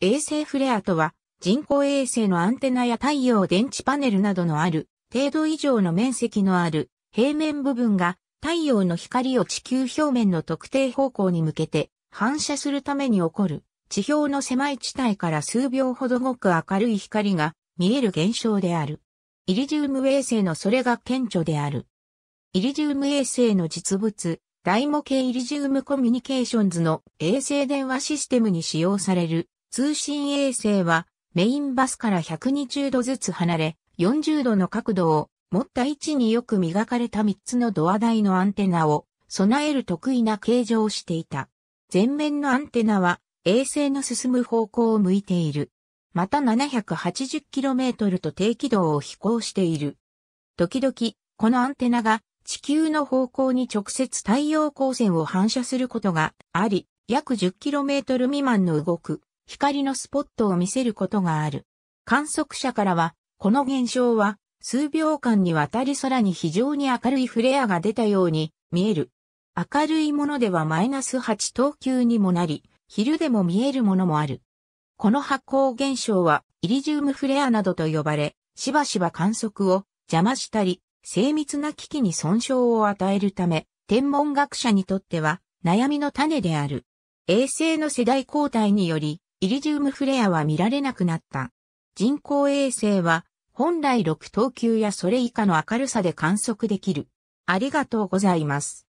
衛星フレアとは、人工衛星のアンテナや太陽電池パネルなどのある、程度以上の面積のある平面部分が太陽の光を地球表面の特定方向に向けて反射するために起こる地表の狭い地帯から数秒ほどごく明るい光が見える現象である。イリジウム衛星のそれが顕著である。イリジウム衛星の実物、大模型イリジウムコミュニケーションズの衛星電話システムに使用される通信衛星はメインバスから120度ずつ離れ、40度の角度を持った位置によく磨かれた3つのドア台のアンテナを備える得意な形状をしていた。前面のアンテナは衛星の進む方向を向いている。また 780km と低軌道を飛行している。時々、このアンテナが地球の方向に直接太陽光線を反射することがあり、約 10km 未満の動く光のスポットを見せることがある。観測者からは、この現象は、数秒間にわたり空に非常に明るいフレアが出たように見える。明るいものではマイナス8等級にもなり、昼でも見えるものもある。この発光現象は、イリジウムフレアなどと呼ばれ、しばしば観測を邪魔したり、精密な機器に損傷を与えるため、天文学者にとっては悩みの種である。衛星の世代交代により、イリジウムフレアは見られなくなった。人工衛星は本来6等級やそれ以下の明るさで観測できる。ありがとうございます。